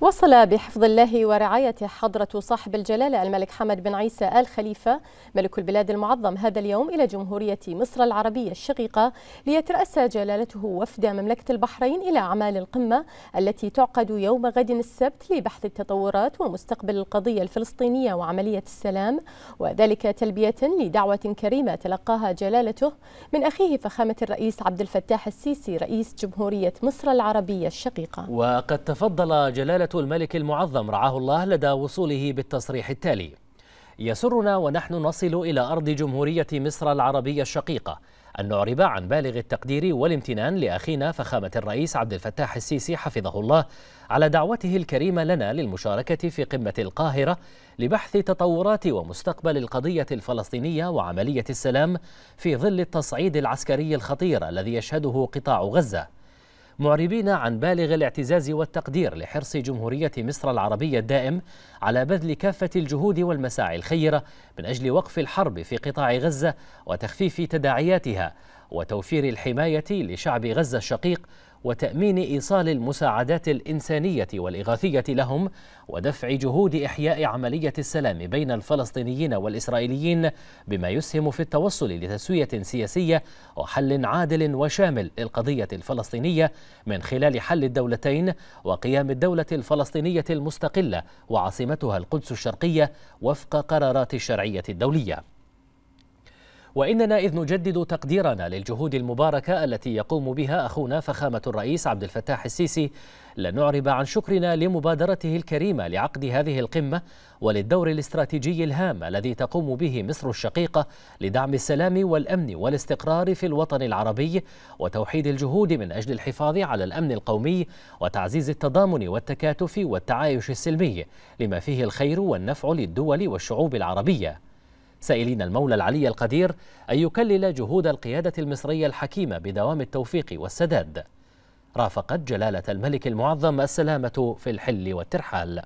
وصل بحفظ الله ورعاية حضرة صاحب الجلالة الملك حمد بن عيسى آل خليفة ملك البلاد المعظم هذا اليوم إلى جمهورية مصر العربية الشقيقة ليترأس جلالته وفد مملكة البحرين إلى أعمال القمة التي تعقد يوم غد السبت لبحث التطورات ومستقبل القضية الفلسطينية وعملية السلام وذلك تلبية لدعوة كريمة تلقاها جلالته من أخيه فخامة الرئيس عبد الفتاح السيسي رئيس جمهورية مصر العربية الشقيقة وقد تفضل جلالة الملك المعظم رعاه الله لدى وصوله بالتصريح التالي يسرنا ونحن نصل إلى أرض جمهورية مصر العربية الشقيقة أن نعرب عن بالغ التقدير والامتنان لأخينا فخامة الرئيس عبد الفتاح السيسي حفظه الله على دعوته الكريمة لنا للمشاركة في قمة القاهرة لبحث تطورات ومستقبل القضية الفلسطينية وعملية السلام في ظل التصعيد العسكري الخطير الذي يشهده قطاع غزة معربين عن بالغ الاعتزاز والتقدير لحرص جمهورية مصر العربية الدائم على بذل كافة الجهود والمساعي الخيرة من أجل وقف الحرب في قطاع غزة وتخفيف تداعياتها وتوفير الحماية لشعب غزة الشقيق وتأمين إيصال المساعدات الإنسانية والإغاثية لهم ودفع جهود إحياء عملية السلام بين الفلسطينيين والإسرائيليين بما يسهم في التوصل لتسوية سياسية وحل عادل وشامل للقضية الفلسطينية من خلال حل الدولتين وقيام الدولة الفلسطينية المستقلة وعاصمتها القدس الشرقية وفق قرارات الشرعية الدولية وإننا إذ نجدد تقديرنا للجهود المباركة التي يقوم بها أخونا فخامة الرئيس عبد الفتاح السيسي لن نعرب عن شكرنا لمبادرته الكريمة لعقد هذه القمة وللدور الاستراتيجي الهام الذي تقوم به مصر الشقيقة لدعم السلام والأمن والاستقرار في الوطن العربي وتوحيد الجهود من أجل الحفاظ على الأمن القومي وتعزيز التضامن والتكاتف والتعايش السلمي لما فيه الخير والنفع للدول والشعوب العربية سائلين المولى العلي القدير أن يكلل جهود القيادة المصرية الحكيمة بدوام التوفيق والسداد رافقت جلالة الملك المعظم السلامة في الحل والترحال